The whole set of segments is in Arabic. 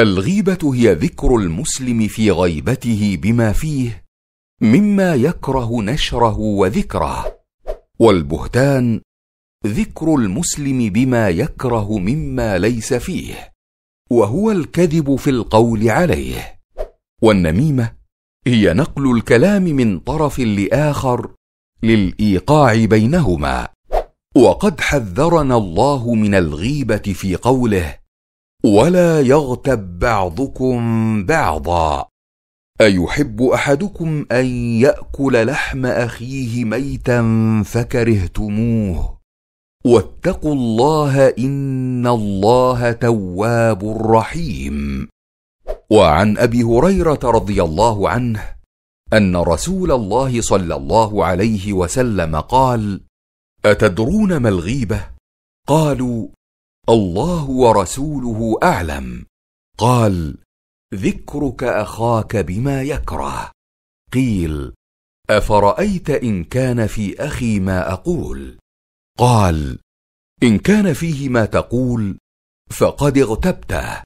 الغيبه هي ذكر المسلم في غيبته بما فيه مما يكره نشره وذكره والبهتان ذكر المسلم بما يكره مما ليس فيه وهو الكذب في القول عليه والنميمه هي نقل الكلام من طرف لاخر للايقاع بينهما وقد حذرنا الله من الغيبه في قوله ولا يغتب بعضكم بعضا ايحب احدكم ان ياكل لحم اخيه ميتا فكرهتموه واتقوا الله ان الله تواب رحيم وعن ابي هريره رضي الله عنه ان رسول الله صلى الله عليه وسلم قال اتدرون ما الغيبه قالوا الله ورسوله اعلم قال ذكرك اخاك بما يكره قيل افرايت ان كان في اخي ما اقول قال ان كان فيه ما تقول فقد اغتبته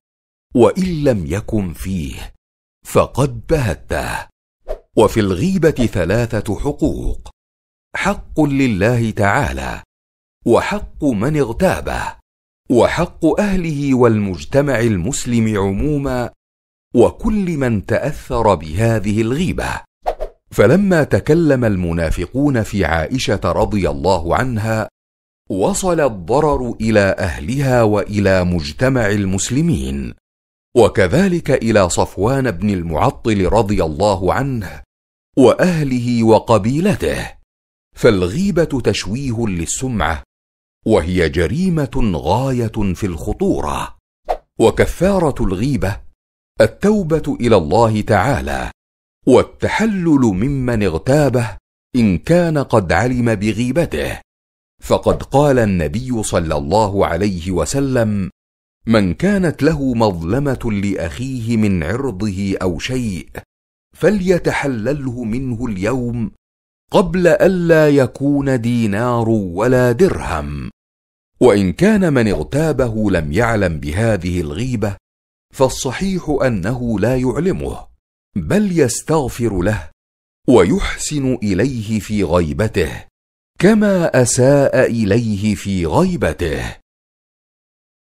وان لم يكن فيه فقد بهته وفي الغيبه ثلاثه حقوق حق لله تعالى وحق من اغتابه وحق اهله والمجتمع المسلم عموما وكل من تاثر بهذه الغيبه فلما تكلم المنافقون في عائشه رضي الله عنها وصل الضرر الى اهلها والى مجتمع المسلمين وكذلك الى صفوان بن المعطل رضي الله عنه واهله وقبيلته فالغيبه تشويه للسمعه وهي جريمه غايه في الخطوره وكفاره الغيبه التوبه الى الله تعالى والتحلل ممن اغتابه ان كان قد علم بغيبته فقد قال النبي صلى الله عليه وسلم من كانت له مظلمه لاخيه من عرضه او شيء فليتحلله منه اليوم قبل الا يكون دينار ولا درهم وان كان من اغتابه لم يعلم بهذه الغيبه فالصحيح انه لا يعلمه بل يستغفر له ويحسن اليه في غيبته كما اساء اليه في غيبته